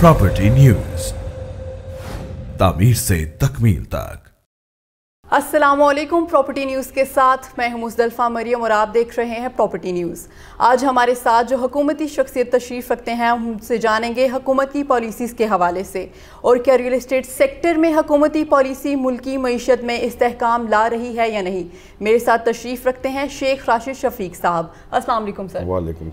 Property news तामीर से तकमील तक अस्सलाम वालेकुम प्रॉपर्टी न्यूज़ के साथ मैं हूं मुजदलफ़ा मरियम और आप देख रहे हैं प्रॉपर्टी न्यूज़ आज हमारे साथ जो हकूमती शख्सियत तशरीफ़ रखते हैं उनसे जानेंगे हकूमती पॉलिसीज़ के हवाले से और क्या रियल इस्टेट सेक्टर में हुकूमती पॉलिसी मुल्की मीशत में इसकाम ला रही है या नहीं मेरे साथ तशरीफ़ रखते हैं शेख राशिद शफीक साहब असल सर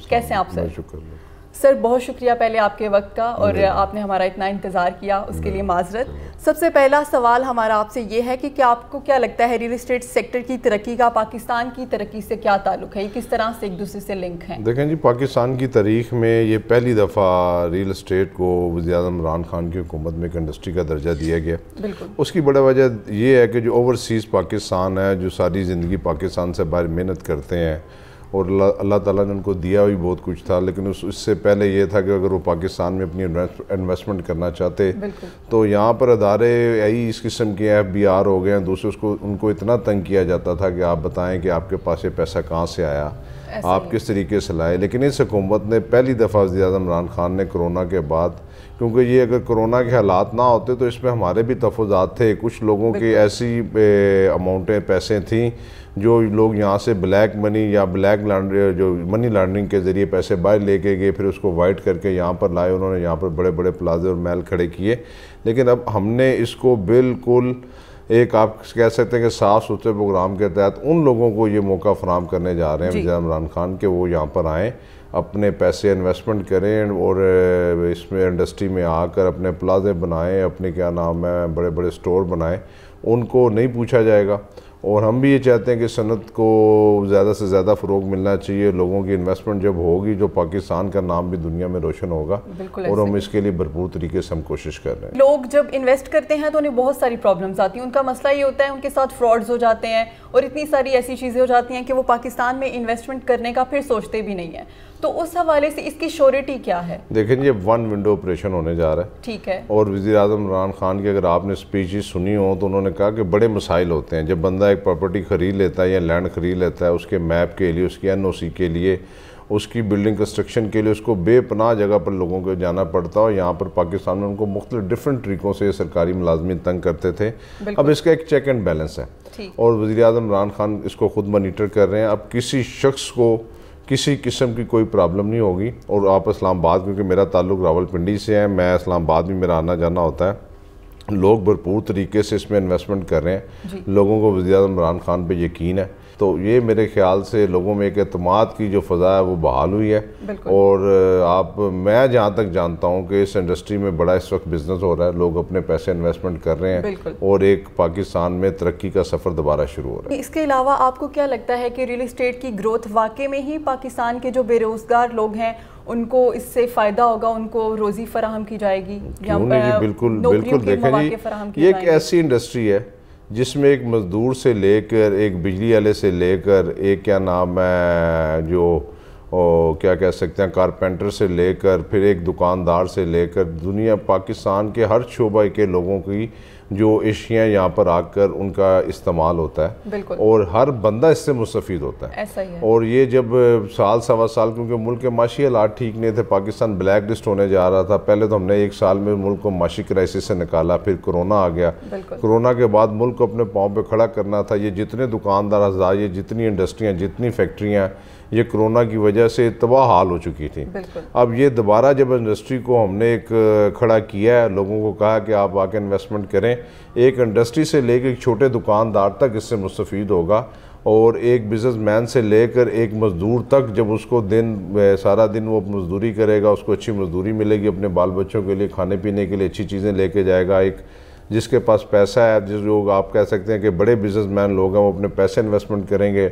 कैसे हैं आप सर शुक्रिया सर बहुत शुक्रिया पहले आपके वक्त का और आपने हमारा इतना इंतज़ार किया उसके लिए माजरत सबसे पहला सवाल हमारा आपसे ये है कि क्या आपको क्या लगता है रियल इस्टेट सेक्टर की तरक्की का पाकिस्तान की तरक्की से क्या ताल्लुक है किस तरह से एक दूसरे से लिंक है देखें जी पाकिस्तान की तारीख में ये पहली दफ़ा रियल इस्टेट को वजी अजम इमरान खान की हुकूमत में एक इंडस्ट्री का दर्जा दिया गया बिल्कुल उसकी बड़ा वजह यह है कि जो ओवरसीज़ पाकिस्तान है जो सारी ज़िंदगी पाकिस्तान से बाहर मेहनत करते हैं और अल्लाह ताला ने उनको दिया भी बहुत कुछ था लेकिन उस इससे पहले ये था कि अगर वो पाकिस्तान में अपनी इन्वेस्टमेंट करना चाहते तो यहाँ पर अदारे यही इस किस्म के एफ बी आर हो गए हैं दूसरे उसको उनको इतना तंग किया जाता था कि आप बताएं कि आपके पास ये पैसा कहाँ से आया आप किस तरीके से लाए लेकिन इस हुकूमत ने पहली दफ़ा वजी इमरान खान ने कोरोना के बाद क्योंकि ये अगर कोरोना के हालात ना होते तो इसमें हमारे भी तफजात थे कुछ लोगों की ऐसी अमाउंटें पैसे थी जो लोग यहाँ से ब्लैक मनी या ब्लैक लॉन्ड्री जो मनी लॉन्ड्रिंग के ज़रिए पैसे बाहर लेके गए फिर उसको वाइट करके यहाँ पर लाए उन्होंने यहाँ पर बड़े बड़े प्लाजे और मैल खड़े किए लेकिन अब हमने इसको बिल्कुल एक आप कह सकते हैं कि साफ सुथरे प्रोग्राम के तहत उन लोगों को ये मौका फराम करने जा रहे हैं विजय इमरान खान के वो यहाँ पर आएँ अपने पैसे इन्वेस्टमेंट करें और इसमें इंडस्ट्री में आकर अपने प्लाजे बनाएं अपने क्या नाम है बड़े बड़े स्टोर बनाएं उनको नहीं पूछा जाएगा और हम भी ये चाहते हैं कि सनत को ज़्यादा से ज़्यादा फ़रोग मिलना चाहिए लोगों की इन्वेस्टमेंट जब होगी जो तो पाकिस्तान का नाम भी दुनिया में रोशन होगा और हम इसके लिए भरपूर तरीके से हम कोशिश कर रहे हैं लोग जब इन्वेस्ट करते हैं तो उन्हें बहुत सारी प्रॉब्लम्स आती हैं उनका मसला ये होता है उनके साथ फ्रॉड्स हो जाते हैं और इतनी सारी ऐसी चीज़ें हो जाती हैं कि वो पाकिस्तान में इन्वेस्टमेंट करने का फिर सोचते भी नहीं है तो उस हवाले से इसकी श्योरिटी क्या है देखें ये वन विंडो ऑपरेशन होने जा रहा है ठीक है और वजी अजम इमरान खान की अगर आपने स्पीच सुनी हो तो उन्होंने कहा कि बड़े मसाइल होते हैं जब बंदा एक प्रॉपर्टी ख़रीद लेता है या लैंड ख़रीद लेता है उसके मैप के लिए उसकी एन ओ सी के लिए उसकी बिल्डिंग कंस्ट्रक्शन के लिए उसको बेपनाह जगह पर लोगों को जाना पड़ता और यहाँ पर पाकिस्तान में उनको मुख्तु डिफरेंट तरीक़ों से सरकारी मुलाजमी तंग करते थे अब इसका एक चेक एंड बैलेंस है और वजी अजम इमरान खान इसको खुद मोनीटर कर रहे हैं अब किसी शख्स को किसी किस्म की कोई प्रॉब्लम नहीं होगी और आप इस्लामाबाद क्योंकि मेरा ताल्लुक रावलपिंडी से है मैं इस्लामाबाद में मेरा आना जाना होता है लोग भरपूर तरीके से इसमें इन्वेस्टमेंट कर रहे हैं लोगों को वजी अजम इमरान खान पर यकीन है तो ये मेरे ख्याल से लोगों में एक अतमाद की जो फ़ज़ा है वो बहाल हुई है और आप मैं जहाँ तक जानता हूँ कि इस इंडस्ट्री में बड़ा इस वक्त बिज़नेस हो रहा है लोग अपने पैसे इन्वेस्टमेंट कर रहे हैं और एक पाकिस्तान में तरक्की का सफ़र दोबारा शुरू हो रहा है इसके अलावा आपको क्या लगता है कि रियल इस्टेट की ग्रोथ वाकई में ही पाकिस्तान के जो बेरोज़गार लोग हैं उनको इससे फ़ायदा होगा उनको रोज़ी फराहम की जाएगी या बिल्कुल बिल्कुल देखें जी ये एक ऐसी इंडस्ट्री है जिसमें एक मज़दूर से लेकर एक बिजली वाले से लेकर एक क्या नाम है जो और क्या कह सकते हैं कारपेंटर से लेकर फिर एक दुकानदार से लेकर दुनिया पाकिस्तान के हर शोबे के लोगों की जो एशियाँ यहाँ पर आकर उनका इस्तेमाल होता है और हर बंदा इससे मुस्तफ़ होता है ऐसा ही है। और ये जब साल सवा साल क्योंकि मुल्क के माशी हालात ठीक नहीं थे पाकिस्तान ब्लैक लिस्ट होने जा रहा था पहले तो हमने एक साल में मुल्क को माशी क्राइसिस से निकाला फिर कोरोना आ गया कोरोना के बाद मुल्क को अपने पाँव पर खड़ा करना था ये जितने दुकानदार ये जितनी इंडस्ट्रियाँ जितनी फैक्ट्रियाँ ये कोरोना की वजह से तबाह हाल हो चुकी थी अब ये दोबारा जब इंडस्ट्री को हमने एक खड़ा किया है लोगों को कहा कि आप आके इन्वेस्टमेंट करें एक इंडस्ट्री से लेकर एक छोटे दुकानदार तक इससे मुस्तफ़ होगा और एक बिजनेसमैन से लेकर एक मज़दूर तक जब उसको दिन सारा दिन वो मज़दूरी करेगा उसको अच्छी मज़दूरी मिलेगी अपने बाल बच्चों के लिए खाने पीने के लिए अच्छी चीज़ें लेके जाएगा एक जिसके पास पैसा है जिस लोग आप कह सकते हैं कि बड़े बिजनेसमैन लोग हैं वो अपने पैसे इन्वेस्टमेंट करेंगे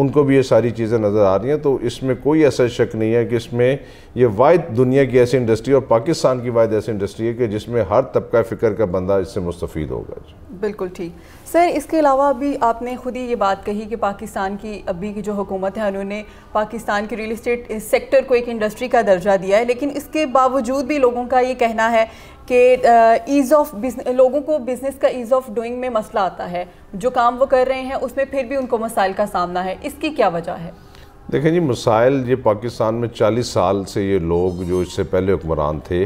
उनको भी ये सारी चीज़ें नज़र आ रही हैं तो इसमें कोई ऐसा शक नहीं है कि इसमें ये वाद दुनिया की ऐसी इंडस्ट्री और पाकिस्तान की वाद ऐसी इंडस्ट्री है कि जिसमें हर तबका फ़िक्र का बंदा इससे मुस्तफ़ होगा बिल्कुल ठीक सर इसके अलावा अभी आपने ख़ुद ही ये बात कही कि पाकिस्तान की अभी की जो हुकूमत है उन्होंने पाकिस्तान की रियल इस्टेट सेक्टर को एक इंडस्ट्री का दर्जा दिया है लेकिन इसके बावजूद भी लोगों का ये कहना है कि ईज़ ऑफ लोगों को बिज़नेस का ईज़ ऑफ डूइंग में मसला आता है जो काम वो कर रहे हैं उसमें फिर भी उनको मसाइल का सामना है इसकी क्या वजह है देखें जी मसाइल ये पाकिस्तान में 40 साल से ये लोग जो इससे पहले हुक्मरान थे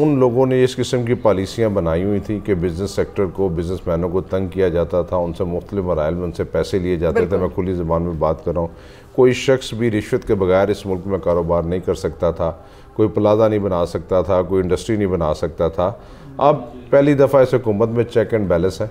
उन लोगों ने इस किस्म की पॉलिसियाँ बनाई हुई थी कि बिज़नेस सेक्टर को बिज़नेस मैनों को तंग किया जाता था उनसे मुख्तलि मरल में उनसे पैसे लिए जाते थे मैं खुली ज़बान में बात कर रहा हूँ कोई शख्स भी रिश्वत के बगैर इस मुल्क में कारोबार नहीं कर सकता था कोई प्लाजा नहीं बना सकता था कोई इंडस्ट्री नहीं बना सकता था अब पहली दफ़ा इस हुकूमत में चेक एंड बैलेंस है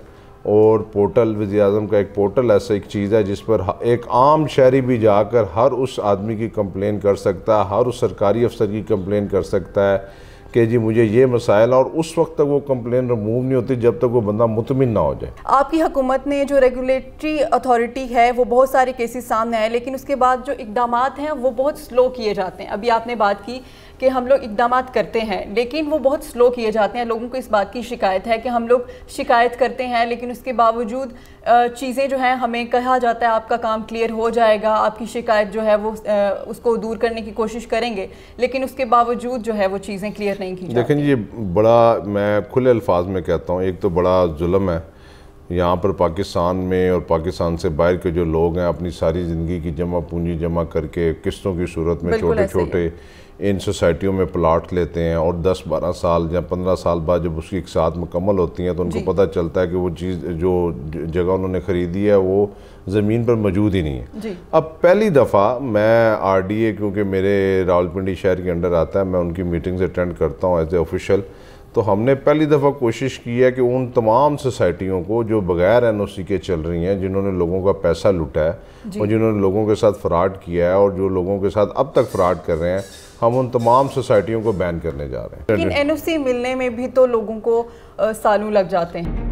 और पोर्टल वजी अजम का एक पोर्टल ऐसा एक चीज़ है जिस पर एक आम शहरी भी जाकर हर उस आदमी की कंप्लेन कर सकता है हर उस सरकारी अफसर की कंप्लेन कर सकता है कि जी मुझे ये मसाइल और उस वक्त तक वो कंप्लेन रिमूव नहीं होती जब तक वो बंदा मुतमिन ना हो जाए आपकी हुकूमत ने जो रेगुलेटरी अथॉरिटी है वो बहुत सारे केसेस सामने आए लेकिन उसके बाद जो इकदाम हैं वो बहुत स्लो किए जाते हैं अभी आपने बात की कि हम लोग इकदाम करते हैं लेकिन वो बहुत स्लो किए जाते हैं लोगों को इस बात की शिकायत है कि हम लोग शिकायत करते हैं लेकिन उसके बावजूद चीज़ें जो हैं हमें कहा जाता है आपका काम क्लियर हो जाएगा आपकी शिकायत जो है वो उसको दूर करने की कोशिश करेंगे लेकिन उसके बावजूद जो है वो चीज़ें क्लियर नहीं की लेकिन ये बड़ा मैं खुले अल्फाज में कहता हूँ एक तो बड़ा जुल्म है यहाँ पर पाकिस्तान में और पाकिस्तान से बाहर के जो लोग हैं अपनी सारी ज़िंदगी की जमा पूंजी जमा करके किस्तों की सूरत में छोटे छोटे इन सोसाइटियों में प्लाट लेते हैं और 10-12 साल या 15 साल बाद जब उसकी एक साथ मुकम्मल होती हैं तो उनको पता चलता है कि वो चीज़ जो जगह उन्होंने ख़रीदी है वो ज़मीन पर मौजूद ही नहीं है अब पहली दफ़ा मैं आर डी ए क्योंकि मेरे रावलपिंडी शहर के अंडर आता है मैं उनकी मीटिंग्स अटेंड करता हूँ एज ए ऑफिशल तो हमने पहली दफ़ा कोशिश की है कि उन तमाम सोसाइटियों को जो बगैर एन के चल रही हैं जिन्होंने लोगों का पैसा लुटा है और जिन्होंने लोगों के साथ फ्रॉड किया है और जो लोगों के साथ अब तक फ्रॉड कर रहे हैं हम उन तमाम सोसाइटियों को बैन करने जा रहे हैं लेकिन सी मिलने में भी तो लोगों को सालों लग जाते हैं